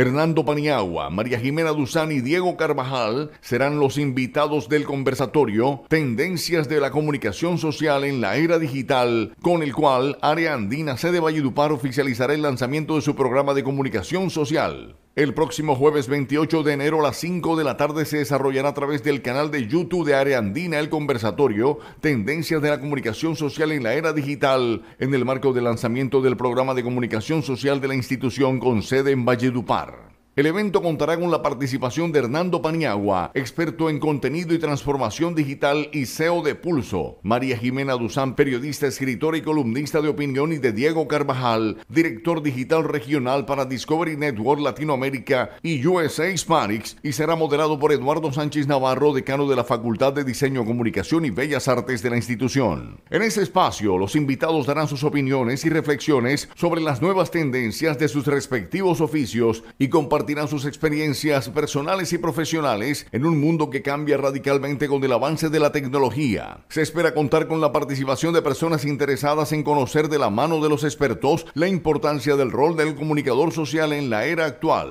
Hernando Paniagua, María Jimena Duzán y Diego Carvajal serán los invitados del conversatorio Tendencias de la Comunicación Social en la Era Digital, con el cual Área Andina Sede Valledupar oficializará el lanzamiento de su programa de comunicación social. El próximo jueves 28 de enero a las 5 de la tarde se desarrollará a través del canal de YouTube de Área Andina el conversatorio Tendencias de la Comunicación Social en la Era Digital en el marco del lanzamiento del programa de comunicación social de la institución con sede en Valledupar. El evento contará con la participación de Hernando Paniagua, experto en contenido y transformación digital y SEO de Pulso, María Jimena Duzán, periodista, escritora y columnista de opinión, y de Diego Carvajal, director digital regional para Discovery Network Latinoamérica y USA Hispanics, y será moderado por Eduardo Sánchez Navarro, decano de la Facultad de Diseño, Comunicación y Bellas Artes de la institución. En ese espacio, los invitados darán sus opiniones y reflexiones sobre las nuevas tendencias de sus respectivos oficios y compartirán sus experiencias personales y profesionales en un mundo que cambia radicalmente con el avance de la tecnología. Se espera contar con la participación de personas interesadas en conocer de la mano de los expertos la importancia del rol del comunicador social en la era actual.